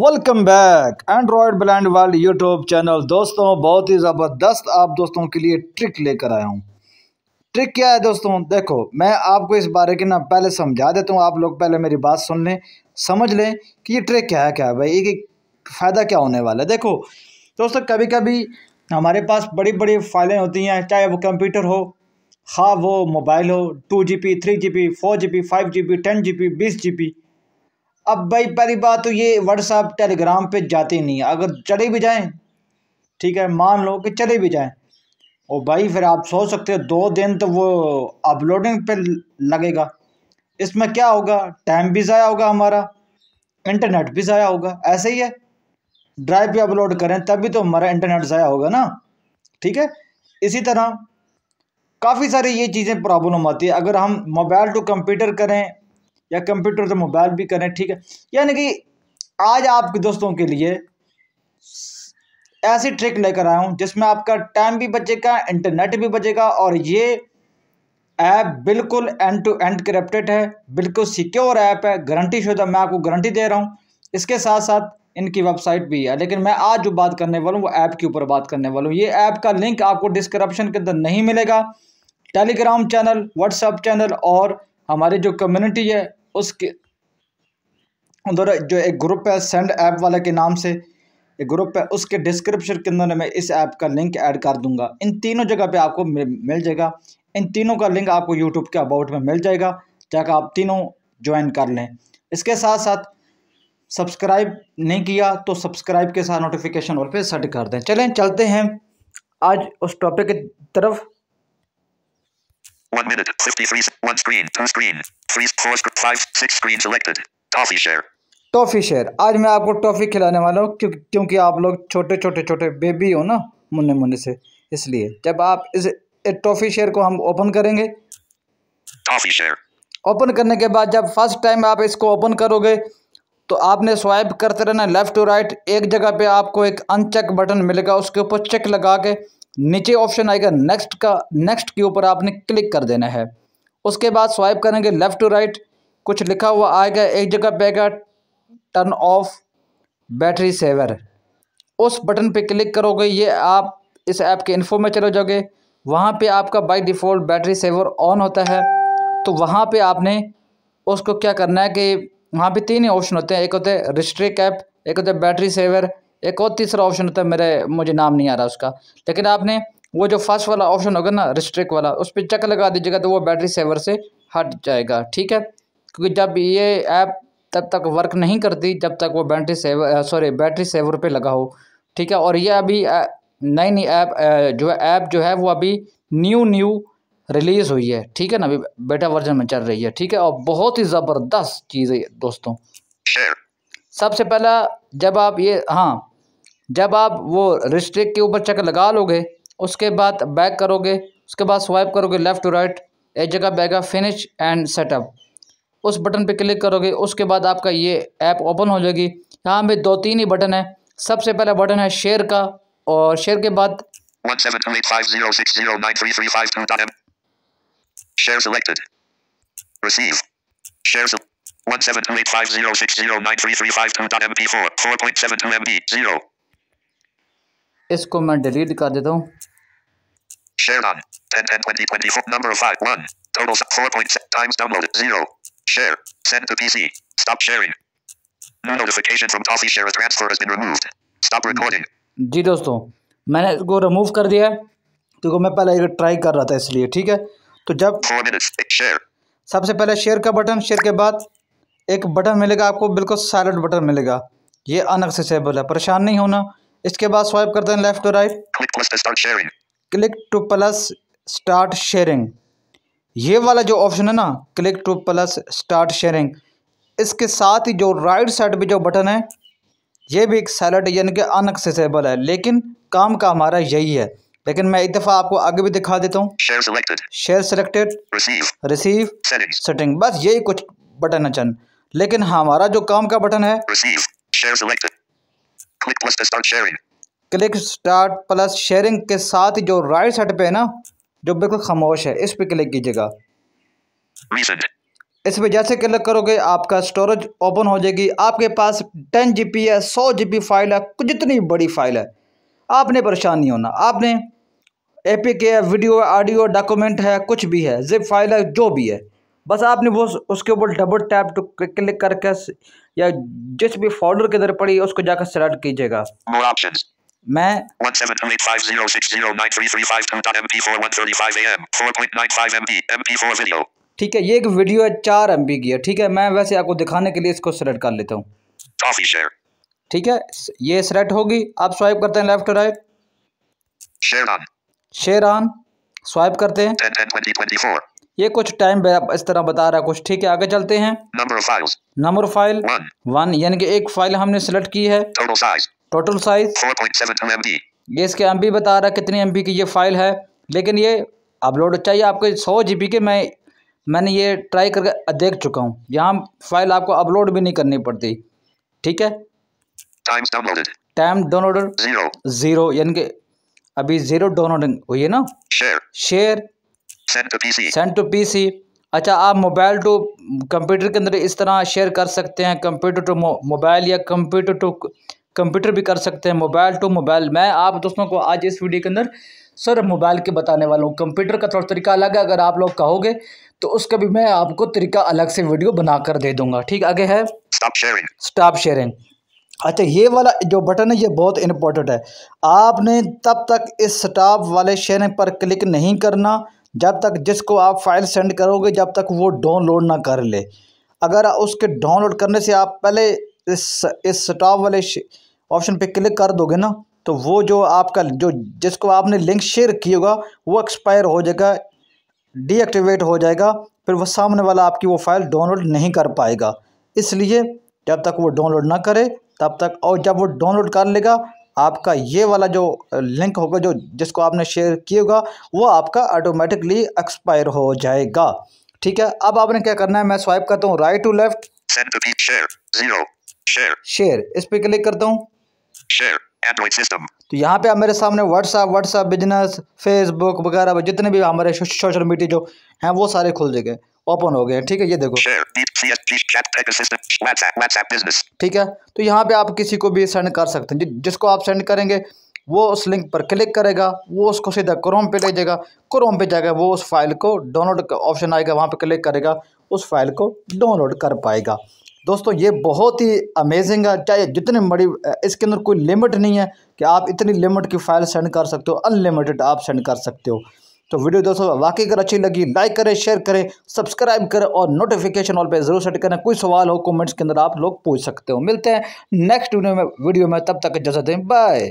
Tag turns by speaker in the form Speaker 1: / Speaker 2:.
Speaker 1: Welcome back Android bland world YouTube channel दोस्तों बहुत ही ज़बरदस्त आप दोस्तों के लिए ट्रिक लेकर आया हूँ ट्रिक क्या है दोस्तों देखो मैं आपको इस बारे के ना पहले समझा देता हूँ आप लोग पहले मेरी बात सुन लें समझ लें कि ये ट्रिक क्या है क्या है भाई एक, एक फ़ायदा क्या होने वाला है देखो दोस्तों कभी कभी हमारे पास बड़ी बड़ी फाइलें होती हैं चाहे वो कंप्यूटर हो हाँ वो मोबाइल हो two G P three G P four G P five G B ten G P बीस जी पी अब भाई पहली बात तो ये व्हाट्सअप टेलीग्राम पे जाते ही नहीं अगर चले भी जाएं ठीक है मान लो कि चले भी जाएं ओ भाई फिर आप सोच सकते हो दो दिन तो वो अपलोडिंग पे लगेगा इसमें क्या होगा टाइम भी ज़ाया होगा हमारा इंटरनेट भी ज़ाया होगा ऐसे ही है ड्राइव पे अपलोड करें तभी तो हमारा इंटरनेट ज़ाया होगा ना ठीक है इसी तरह काफ़ी सारी ये चीज़ें प्रॉब्लम आती है अगर हम मोबाइल टू कंप्यूटर करें या कंप्यूटर से मोबाइल भी करें ठीक है यानी कि आज आपके दोस्तों के लिए ऐसी ट्रिक लेकर आया हूँ जिसमें आपका टाइम भी बचेगा इंटरनेट भी बचेगा और ये ऐप बिल्कुल एंड टू एंड करप्टेड है बिल्कुल सिक्योर ऐप है गारंटी शुदा मैं आपको गारंटी दे रहा हूँ इसके साथ साथ इनकी वेबसाइट भी है लेकिन मैं आज जो बात करने वाला हूँ वो ऐप के ऊपर बात करने वाला हूँ ये ऐप का लिंक आपको डिस्क्रिप्शन के अंदर नहीं मिलेगा टेलीग्राम चैनल व्हाट्सअप चैनल और हमारी जो कम्युनिटी है उसके उधर जो एक ग्रुप है सेंड ऐप वाले के नाम से एक ग्रुप है उसके डिस्क्रिप्शन के अंदर मैं इस ऐप का लिंक ऐड कर दूंगा इन तीनों जगह पे आपको मिल जाएगा इन तीनों का लिंक आपको यूट्यूब के अबाउट में मिल जाएगा जाकर आप तीनों ज्वाइन कर लें इसके साथ साथ सब्सक्राइब नहीं किया तो सब्सक्राइब के साथ नोटिफिकेशन और पे सेट कर दें चलें चलते हैं आज उस टॉपिक की तरफ One minute, 53, one screen,
Speaker 2: two screen, three, four, five, six screen selected. Toffee share.
Speaker 1: Toffee share आज मैं आपको टॉफ़ी खिलाने वाला हूँ क्यों, क्योंकि आप लोग छोटे छोटे छोटे बेबी हो ना मुन्ने मुन्ने से इसलिए जब आप इस टॉफ़ी शेयर को हम ओपन करेंगे टॉफ़ी शेयर ओपन करने के बाद जब फर्स्ट टाइम आप इसको ओपन करोगे तो आपने स्वाइप करते रहना लेफ़्ट टू राइट एक जगह पे आपको एक अनचेक बटन मिलेगा उसके ऊपर चेक लगा के नीचे ऑप्शन आएगा नेक्स्ट का नेक्स्ट के ऊपर आपने क्लिक कर देना है उसके बाद स्वाइप करेंगे लेफ़्ट टू राइट कुछ लिखा हुआ आएगा एक जगह पे आएगा टर्न ऑफ बैटरी सेवर उस बटन पे क्लिक करोगे ये आप इस ऐप के इन्फो में चले जाओगे वहाँ पे आपका by default battery saver on होता है तो वहाँ पे आपने उसको क्या करना है कि वहाँ पे तीन ही ऑप्शन होते हैं एक होते हैं रिस्ट्रिक ऐप एक होता है बैटरी सेवर एक और तीसरा ऑप्शन होता है मेरे मुझे नाम नहीं आ रहा उसका लेकिन आपने वो जो फर्स्ट वाला ऑप्शन होगा ना रिस्ट्रिक वाला उस पर चक लगा दीजिएगा तो वो बैटरी सेवर से हट जाएगा ठीक है क्योंकि जब ये ऐप तब तक वर्क नहीं करती जब तक वो battery saver sorry battery saver पे लगा हो ठीक है और ये अभी नई नई ऐप जो है ऐप जो है वो अभी न्यू न्यू रिलीज़ हुई है ठीक है ना अभी बेटा वर्जन में चल रही है ठीक है और बहुत ही ज़बरदस्त चीज़ है दोस्तों सबसे पहला जब आप ये हाँ जब आप वो रिस्ट्रिक के ऊपर चक्कर लगा लोगे उसके बाद बैक करोगे उसके बाद स्वाइप करोगे लेफ़्ट टू राइट एक जगह बैगा फिनिश एंड सेटअप उस बटन पे क्लिक करोगे उसके बाद आपका ये ऐप ओपन हो जाएगी यहाँ पे दो तीन ही बटन है सबसे पहला बटन है शेयर का और शेयर के बाद MB इसको मैं डिलीट कर देता हूँ
Speaker 2: Share on 10 10 20 24 number 5 1 total 4.7 times downloaded 0 share send to PC stop sharing no notification from Toffee share transfer has been removed stop recording
Speaker 1: जी दोस्तों मैंने इसको रिमूव कर दिया है क्योंकि मैं पहले एक ट्राई कर रहा था इसलिए ठीक है तो जब सबसे पहले शेयर का बटन शेयर के बाद एक बटन मिलेगा आपको बिल्कुल साइलेंट बटन मिलेगा ये अनएक्सेसेबल है परेशान नहीं होना इसके बाद स्वाइप करते हैं लेफ्ट और right click to plus start sharing ये वाला जो ऑप्शन है ना click to plus start sharing इसके साथ ही जो राइट साइड पे जो बटन है ये भी एक सैलट यानी कि अनएक्सेसेबल है लेकिन काम का हमारा यही है लेकिन मैं एक दफ़ा आपको आगे भी दिखा देता हूँ
Speaker 2: शेयर
Speaker 1: सेलेक्टेड रिसीव सेटिंग बस यही कुछ बटन है चंद लेकिन हमारा जो काम का बटन है
Speaker 2: click plus to start sharing
Speaker 1: click start plus sharing के साथ जो राइट साइड पे है ना जो बिल्कुल खामोश है इस पे क्लिक कीजिएगा इस पे जैसे क्लिक करोगे आपका स्टोरेज ओपन हो जाएगी आपके पास टेन जी पी है सौ जी पी फाइल है जितनी बड़ी फाइल है आपने परेशान नहीं होना आपने ए पी के है वीडियो ऑडियो डॉक्यूमेंट है कुछ भी है जिप फाइल है जो भी है बस आपने वो उसके ऊपर डबल टैप टू क्लिक करके या जिस भी फोल्डर के अंदर पड़ी है उसको जाकर सिलेक्ट कीजिएगा मैं ठीक है ये एक वीडियो है चार एम की है ठीक है मैं वैसे आपको दिखाने के लिए इसको सिलेक्ट कर लेता हूँ ठीक है ये सिलेक्ट होगी आप स्वाइप करते हैं left right share on swipe करते हैं 10, 10, 20, ये कुछ टाइम इस तरह बता रहा है कुछ ठीक है आगे चलते हैं नंबर फाइल वन यानी कि एक फाइल हमने सेलेक्ट की है टोटल साइज ये इसके एम बता रहा है कितनी एम की ये फाइल है लेकिन ये अपलोड चाहिए आपको सौ जी के मैं मैंने ये ट्राई करके देख चुका हूँ यहाँ फाइल आपको अपलोड भी नहीं करनी पड़ती ठीक है
Speaker 2: टाइम
Speaker 1: डाउनलोडर जीरो यानी कि अभी जीरो डाउनलोडिंग हुई है ना share share send to P C अच्छा आप मोबाइल टू कंप्यूटर के अंदर इस तरह शेयर कर सकते हैं कंप्यूटर टू मोबाइल या कंप्यूटर टू कंप्यूटर भी कर सकते हैं मोबाइल टू मोबाइल मैं आप दोस्तों को आज इस वीडियो के अंदर सर मोबाइल के बताने वाला हूँ कंप्यूटर का थोड़ा तरीका अलग है अगर आप लोग कहोगे तो उसका भी मैं आपको तरीका अलग से वीडियो बना कर दे दूंगा ठीक आगे है स्टॉप शेयरिंग स्टॉप शेयरिंग अच्छा ये वाला जो बटन है ये बहुत इंपॉर्टेंट है आपने तब तक इस स्टॉप वाले शेयरिंग पर क्लिक नहीं करना जब तक जिसको आप फाइल सेंड करोगे जब तक वो डाउनलोड ना कर ले अगर उसके डाउनलोड करने से आप पहले इस इस स्टॉप वाले ऑप्शन पे क्लिक कर दोगे ना तो वो जो आपका जो जिसको आपने लिंक शेयर किया होगा वो एक्सपायर हो जाएगा डीएक्टिवेट हो जाएगा फिर वह सामने वाला आपकी वो फाइल डाउनलोड नहीं कर पाएगा इसलिए जब तक वो डाउनलोड ना करे तब तक और जब वो डाउनलोड कर लेगा आपका ये वाला जो लिंक होगा जो जिसको आपने शेयर किया होगा वो आपका ऑटोमेटिकली एक्सपायर हो जाएगा ठीक है अब आपने क्या करना है मैं स्वाइप करता हूँ राइट टू लेफ्ट शेयर इस पर क्लिक करता हूँ तो यहाँ पे आप मेरे सामने व्हाट्सअप व्हाट्सएप बिजनेस फेसबुक वगैरह जितने भी हमारे सोशल मीडिया जो हैं वो सारे खुल जाएंगे ओपन हो गए ठीक है ये देखो ठीक है तो यहाँ पे आप किसी को भी सेंड कर सकते हैं जिसको आप सेंड करेंगे वो उस लिंक पर क्लिक करेगा वो उसको सीधा क्रोम पे ले जाएगा क्रोम पे जाएगा वो उस फाइल को डाउनलोड ऑप्शन आएगा वहाँ पे क्लिक करेगा उस फाइल को डाउनलोड कर पाएगा दोस्तों ये बहुत ही अमेजिंग है चाहे जितने बड़ी इसके अंदर कोई लिमिट नहीं है कि आप इतनी लिमिट की फ़ाइल सेंड कर सकते हो अनलिमिटेड आप सेंड कर सकते हो तो वीडियो दोस्तों वाकई अगर अच्छी लगी लाइक करें शेयर करें सब्सक्राइब करें और नोटिफिकेशन ऑल पे जरूर सेट करें कोई सवाल हो कमेंट्स के अंदर आप लोग पूछ सकते हो मिलते हैं नेक्स्ट वीडियो में वीडियो में तब तक जैसा दें बाय